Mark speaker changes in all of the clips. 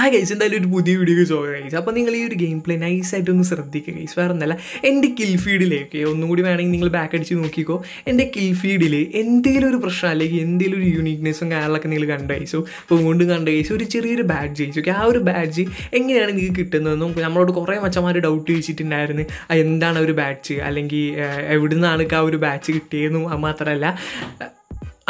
Speaker 1: ആ ഗൈസ് എന്തായാലും ഒരു പുതിയ വീഡിയോക്ക് ചോദിക്കുക ഗൈസ് അപ്പോൾ നിങ്ങൾ ഈ ഒരു ഗെയിം പ്ലേ നൈസായിട്ടൊന്ന് ശ്രദ്ധിക്കുക ഗൈസ് വേറെ ഒന്നല്ല എൻ്റെ കിൽ ഫീഡിലേക്ക് കൂടി വേണമെങ്കിൽ നിങ്ങൾ ബാക്ക് അടിച്ച് നോക്കിക്കോ എൻ്റെ കിൽ ഫീഡിൽ എന്തെങ്കിലും ഒരു പ്രശ്നം അല്ലെങ്കിൽ എന്തെങ്കിലും ഒരു യൂണീക്നെസ്സും കാര്യങ്ങളൊക്കെ നിങ്ങൾ കണ്ട ഗൈസോ ഇപ്പോൾ വീണ്ടും കണ്ട ഗൈസ് ഒരു ചെറിയൊരു ബാഡ്ജ് ഗൈസ് ഓക്കെ ആ ഒരു ബാഡ്ജ് എങ്ങനെയാണ് നിങ്ങൾക്ക് കിട്ടുന്നതെന്നും നമ്മളോട് കുറേ മച്ചന്മാർ ഡൗട്ട് ചോദിച്ചിട്ടുണ്ടായിരുന്നു എന്താണ് ഒരു ബാഡ്ജ് അല്ലെങ്കിൽ എവിടുന്നാണ് ആ ഒരു ബാച്ച് കിട്ടിയതെന്നും മാത്രമല്ല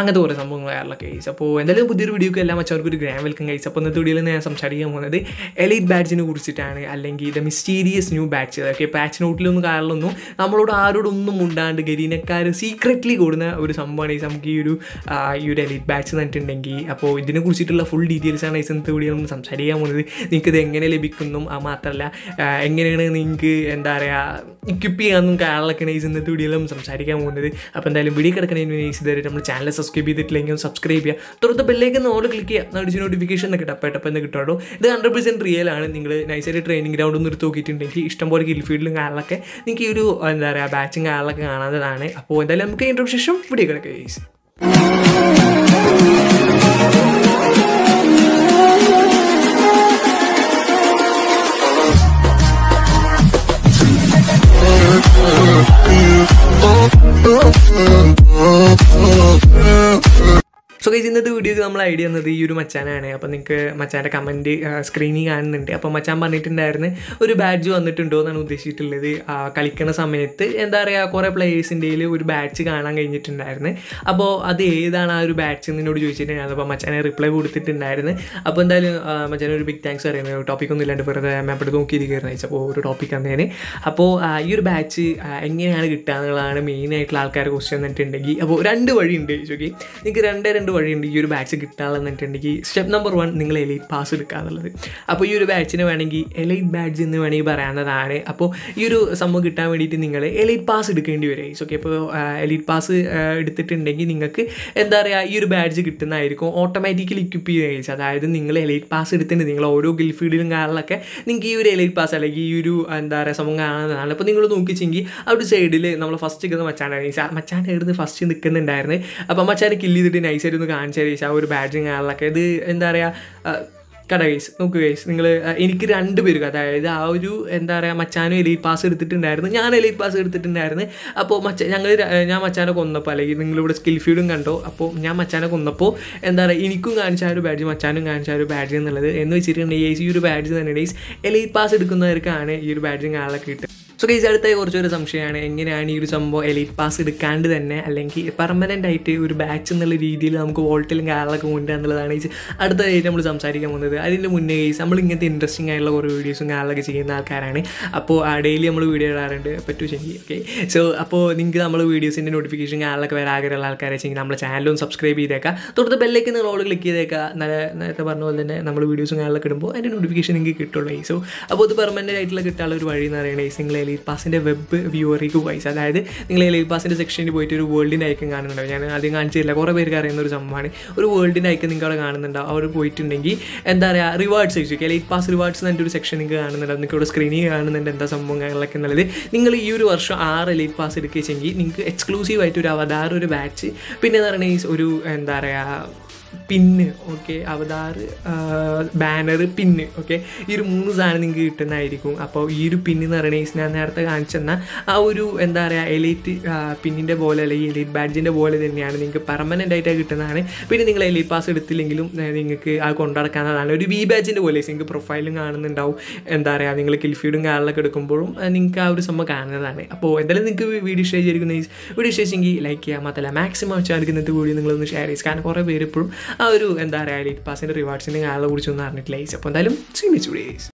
Speaker 1: അങ്ങനത്തെ കുറേ സംഭവങ്ങളായിരുന്നു കേസ് കഴിച്ചു അപ്പോൾ എന്തായാലും പുതിയൊരു വീഡിയോക്ക് എല്ലാം വെച്ചവർക്ക് ഒരു ഗ്രാം വെൽക്കം കഴിച്ചു അപ്പോൾ ഇന്നത്തെ വീഡിയോയിൽ ഞാൻ സംസാരിക്കാൻ പോകുന്നത് എലൈറ്റ് ബാച്ചിനെ കുറിച്ചിട്ടാണ് അല്ലെങ്കിൽ the mysterious new batch okay പാച്ച് നോട്ടിലൊന്നും കാരണമൊന്നും നമ്മളോട് ആരോടൊന്നും ഉണ്ടാണ്ട് ഗരീനക്കാർ സീക്രറ്റ്ലി കൂടുന്ന ഒരു സംഭവമാണ് ഈ നമുക്ക് ഈ ഒരു ഈ ഒരു എലൈറ്റ് ബാച്ച് തന്നിട്ടുണ്ടെങ്കിൽ അപ്പോൾ ഇതിനെ കുറിച്ചിട്ടുള്ള ഫുൾ ഡീറ്റെയിൽസാണ് ഈ ഇന്നത്തെ വീഡിയോയിൽ നമ്മൾ സംസാരിക്കാൻ പോകുന്നത് നിങ്ങൾക്കിത് എങ്ങനെ ലഭിക്കുന്നു ആ മാത്രമല്ല എങ്ങനെയാണ് നിങ്ങൾക്ക് എന്താ പറയുക ഇക്വിപ്പ് ചെയ്യാമെന്നും കാരണമൊക്കെയാണ് ഈ ഇന്നത്തെ വീഡിയോയിൽ നമ്മൾ സംസാരിക്കാൻ പോകുന്നത് അപ്പോൾ എന്തായാലും വീഡിയോ കിടക്കണതിന് ഇതുവരെ നമ്മൾ ചാനൽ സബ്സ്ക്രൈബ് സ്കിപ്പ് ചെയ്തിട്ടില്ലെങ്കിൽ ഒന്ന് സബ്സ്ക്രൈബ് ചെയ്യുക തുറത്ത് ബെല്ലേക്ക് ഓൾ ക്ലിക്ക് ചെയ്യുക നടിച്ച് നോട്ടിഫിക്കേഷൻ എന്നൊക്കെ ടപ്പ ടപ്പ എന്ന് കിട്ടുള്ളൂ ഇത് ഹൺഡ്രഡ് പെർസെൻറ്റ് റിയൽ ആണ് നിങ്ങൾ നൈസായിട്ട് ട്രെയിനിങ് ഗ്രൗണ്ട് ഒന്ന് എടുത്ത് നോക്കിയിട്ടുണ്ടെങ്കിൽ ഇഷ്ടംപോലെ ഹിൽ ഫീൽഡിലും കാര്യങ്ങളൊക്കെ നിങ്ങൾക്ക് ഈ ഒരു എന്താ പറയുക ബാച്ചിങ് കാര്യങ്ങളൊക്കെ കാണാവുന്നതാണ് അപ്പോൾ എന്തായാലും നമുക്ക് ഇതിൻ്റെ ശേഷം വീഡിയോ കിടക്കുക സോ ഇന്നത്തെ വീഡിയോക്ക് നമ്മൾ ഐഡിയ തന്നത് ഈ ഒരു മച്ചാനാണ് അപ്പോൾ നിങ്ങൾക്ക് മച്ചാൻ്റെ കമൻറ്റ് സ്ക്രീനിൽ കാണുന്നുണ്ട് അപ്പോൾ മച്ചാൻ പറഞ്ഞിട്ടുണ്ടായിരുന്നു ഒരു ബാഡ്ജ് വന്നിട്ടുണ്ടോ എന്നാണ് ഉദ്ദേശിച്ചിട്ടുള്ളത് കളിക്കുന്ന സമയത്ത് എന്താ പറയുക കുറേ പ്ലേയേഴ്സിൻ്റെ ഒരു ബാഡ്ജ് കാണാൻ കഴിഞ്ഞിട്ടുണ്ടായിരുന്നു അപ്പോൾ അത് ഏതാണ് ആ ഒരു ബാഡ്ജ് എന്നോട് ചോദിച്ചിട്ടുണ്ടായിരുന്നു അപ്പോൾ മച്ചാനെ റിപ്ലൈ കൊടുത്തിട്ടുണ്ടായിരുന്നു അപ്പോൾ എന്തായാലും മച്ചാൻ ഒരു ബിഗ് താങ്ക്സ് പറയുന്നത് ടോപ്പിക്കൊന്നും ഇല്ലാണ്ട് വെറുതെ മാപ്പെടുത്ത് നോക്കിയിരിക്കുകയായിരുന്നു അപ്പോൾ ഒരു ടോപ്പിക് തന്നേന് അപ്പോൾ ഈ ഒരു ബാച്ച് എങ്ങനെയാണ് കിട്ടുക എന്നുള്ളതാണ് മെയിനായിട്ടുള്ള ആൾക്കാർ ക്വസ്റ്റ്യൻ എന്നിട്ടുണ്ടെങ്കിൽ അപ്പോൾ രണ്ട് വഴിയുണ്ട് ചോദിക്കും നിങ്ങൾക്ക് രണ്ട് രണ്ട് വഴിയുണ്ട് ഈ ഒരു ബാച്ച് കിട്ടാനുള്ളതെന്നിട്ടുണ്ടെങ്കിൽ സ്റ്റെപ്പ് നമ്പർ വൺ നിങ്ങൾ എലൈറ്റ് പാസ് എടുക്കുക എന്നുള്ളത് അപ്പോൾ ഈ ഒരു ബാച്ചിന് വേണമെങ്കിൽ എലൈറ്റ് ബാഡ്ജ് എന്ന് വേണമെങ്കിൽ പറയാവുന്നതാണ് അപ്പോൾ ഈ ഒരു സംഭവം കിട്ടാൻ വേണ്ടിയിട്ട് നിങ്ങൾ എലൈറ്റ് പാസ് എടുക്കേണ്ടി വരും ഓക്കെ അപ്പോൾ എലൈറ്റ് പാസ് എടുത്തിട്ടുണ്ടെങ്കിൽ നിങ്ങൾക്ക് എന്താ പറയുക ഈ ഒരു ബാഡ്ജ് കിട്ടുന്നതായിരിക്കും ഓട്ടോമാറ്റിക്കലി ഇക്വിപ്പ് ചെയ്ത് ഐസ് അതായത് നിങ്ങൾ എലൈറ്റ് പാസ് എടുത്തിട്ടുണ്ട് നിങ്ങൾ ഓരോ ഗിൽഫീഡിലും കാറിലൊക്കെ നിങ്ങൾക്ക് ഈ ഒരു എലൈറ്റ് പാസ് അല്ലെങ്കിൽ ഈ ഒരു എന്താ പറയുക സംഭവം കാണുന്നതാണ് അപ്പോൾ നിങ്ങൾ നോക്കിച്ചെങ്കിൽ ആ ഒരു സൈഡിൽ നമ്മൾ ഫസ്റ്റ് നിൽക്കുന്ന മച്ചാനാണ് മച്ചാൻ എവിടുന്ന് ഫസ്റ്റ് നിൽക്കുന്നുണ്ടായിരുന്നു അപ്പോൾ മച്ചാനെ കില്ല് ചെയ്തിട്ട് നൈസായിട്ട് കാണിച്ചു തരീശ ഒരു ബാഡ്ജിങ് ആളിലൊക്കെ ഇത് എന്താ പറയുക കട ഗൈസ് നോക്ക് ഗൈസ് നിങ്ങൾ എനിക്ക് രണ്ട് പേർക്ക് അതായത് ആ ഒരു എന്താ പറയുക മച്ചാനും എലൈറ്റ് പാസ് എടുത്തിട്ടുണ്ടായിരുന്നു ഞാൻ എലൈറ്റ് പാസ് എടുത്തിട്ടുണ്ടായിരുന്നു അപ്പോൾ മച്ച ഞങ്ങൾ ഞാൻ മച്ചാനെ കൊന്നപ്പോൾ അല്ലെങ്കിൽ നിങ്ങളിവിടെ സ്കിൽ ഫീഡും കണ്ടോ അപ്പോൾ ഞാൻ മച്ചാനെ കൊന്നപ്പോൾ എന്താ പറയുക എനിക്കും കാണിച്ച ആ ഒരു ബാഡ്ജ് മച്ചാനും കാണിച്ച ആ ഒരു ബാഡ്ജ് എന്നുള്ളത് എന്ന് വെച്ചിട്ടുണ്ടെങ്കിൽ ഈ ഒരു ബാഡ്ജ് തന്നെ ഡേയ്സ് എലൈറ്റ് പാസ് എടുക്കുന്നവർക്കാണ് ഈ ഒരു ബാഡ്ജും കാണാനൊക്കെ കിട്ടുക സോ കേസ് അടുത്ത കുറച്ചൊരു സംശയമാണ് എങ്ങനെയാണ് ഈ ഒരു സംഭവം എലൈറ്റ് പാസ് എടുക്കാണ്ട് തന്നെ അല്ലെങ്കിൽ പെർമനൻ്റ് ആയിട്ട് ഒരു ബാച്ച് എന്നുള്ള രീതിയിൽ നമുക്ക് വോൾട്ടിലും കാറിലൊക്കെ കൊണ്ടുവന്നുള്ളതാണ് ഈ അടുത്ത നമ്മൾ സംസാരിക്കാൻ പോകുന്നത് അതിൻ്റെ മുന്നേ ഗൈസ് നമ്മൾ ഇങ്ങനത്തെ ഇൻട്രസ്റ്റിംഗ് ആയിട്ടുള്ള കുറേ വീഡിയോസും കാണലൊക്കെ ചെയ്യുന്ന ആൾക്കാരാണ് അപ്പോൾ ഡെയിലി നമ്മൾ വീഡിയോ ഇടാറുണ്ട് പറ്റൂ ശരി ഓക്കെ സോ അപ്പോൾ നിങ്ങൾക്ക് നമ്മൾ വീഡിയോസിൻ്റെ നോട്ടിഫിക്കേഷൻ കാര്യങ്ങളൊക്കെ ആഗ്രഹമുള്ള ആൾക്കാരെ ചെയ്യും നമ്മുടെ ചാനലും സബ്സ്ക്രൈബ് ചെയ്തേക്കാം തൊട്ട് ബെല്ലേക്ക് നിങ്ങൾ ഓൾ ക്ലിക്ക് ചെയ്തേക്കാം നേരത്തെ പറഞ്ഞ പോലെ തന്നെ നമ്മൾ വീഡിയോസും കാണലൊക്കെ ഇടുമ്പോൾ അതിൻ്റെ നോട്ടിഫിക്കേഷൻ നിങ്ങൾക്ക് കിട്ടുള്ളൂ സോ അപ്പോൾ ഇത് പെർമനൻ്റ് ആയിട്ടുള്ള കിട്ടാനുള്ള ഒരു വഴി എന്ന് പറയുന്നത് നിങ്ങൾ എലി പാസിൻ്റെ വെബ് വ്യൂവറിക്ക് വൈസ് അതായത് നിങ്ങൾ എലി പാസിൻ്റെ സെക്ഷനിൽ പോയിട്ട് ഒരു വേൾഡിൻ്റെ ഐക്കൺ കാണുന്നുണ്ടാവും ഞാൻ ആദ്യം കാണിച്ചില്ല കുറേ പേർക്ക് അറിയുന്ന ഒരു സംഭവമാണ് ഒരു വേൾഡിൻ്റെ ഐക്കൺ നിങ്ങൾ അവിടെ കാണുന്നുണ്ടാവും അവർ പോയിട്ടുണ്ടെങ്കിൽ എന്താ പറയുക റിവാർഡ്സ് ചോദിച്ചു ലൈറ്റ് പാസ് റിവാർഡ്സ് എന്നൊരു ഒരു സെക്ഷൻ നിങ്ങൾക്ക് കാണുന്നുണ്ട് നിങ്ങൾക്ക് ഇവിടെ സ്ക്രീനിൽ കാണുന്നുണ്ട് എന്താ സംഭവം കാര്യങ്ങളൊക്കെ എന്നുള്ളത് നിങ്ങൾ ഈ ഒരു വർഷം ആറ് ലൈറ്റ് പാസ് എടുക്കുകയെങ്കിൽ നിങ്ങൾക്ക് എക്സ്ക്ലൂസീവായിട്ട് ഒരു അവതാർ ഒരു ബാച്ച് പിന്നെ എന്ന് പറഞ്ഞാൽ ഒരു എന്താ പറയുക പിന്ന് ഓക്കെ അവതാർ ബാനർ പിന്ന് ഓക്കെ ഈ ഒരു മൂന്ന് സാധനം നിങ്ങൾക്ക് കിട്ടുന്നതായിരിക്കും അപ്പോൾ ഈ ഒരു പിന്ന് എന്ന് പറയുന്നത് ഞാൻ നേരത്തെ കാണിച്ചെന്ന ആ ഒരു എന്താ പറയുക എലൈറ്റ് പിന്നിൻ്റെ പോലെ അല്ലെങ്കിൽ എലൈറ്റ് ബാഡ്ജിൻ്റെ പോലെ തന്നെയാണ് നിങ്ങൾക്ക് പെർമനൻ്റ് ആയിട്ടാണ് കിട്ടുന്നതാണ് പിന്നെ നിങ്ങൾ എലൈറ്റ് പാസ് എടുത്തില്ലെങ്കിലും നിങ്ങൾക്ക് ആ കൊണ്ടുനടക്കാവുന്നതാണ് ഒരു വി ബാഡ്ജിൻ്റെ പോലെ നിങ്ങൾക്ക് പ്രൊഫൈലും കാണുന്നുണ്ടാവും എന്താ പറയുക നിങ്ങൾ കിൽഫീഡും കാറിലൊക്കെ എടുക്കുമ്പോഴും നിങ്ങൾക്ക് ആ ഒരു സംഭവം കാണുന്നതാണ് അപ്പോൾ എന്തായാലും നിങ്ങൾക്ക് വീഡിയോ ഷെയർ ചെയ്തിരിക്കുന്ന വീഡിയോ ഷെയർ ചെയ്യെങ്കിൽ ലൈക്ക് ചെയ്യാൻ മാത്രമല്ല മാക്സിമം ചാനലിക്കുന്നത്തെ വീഡിയോ നിങ്ങളൊന്ന് ഷെയർ ചെയ്യുക കാരണം കുറേ പേര് ഇപ്പോഴും ആ ഒരു എന്താ പറയുക എലൈറ്റ് പാസിൻ്റെ റിവാർഡ്സിൻ്റെ ആളെ കുറിച്ചൊന്നും അറിഞ്ഞിട്ടില്ല ഈസ് അപ്പോൾ എന്തായാലും സ്വീമിച്ചു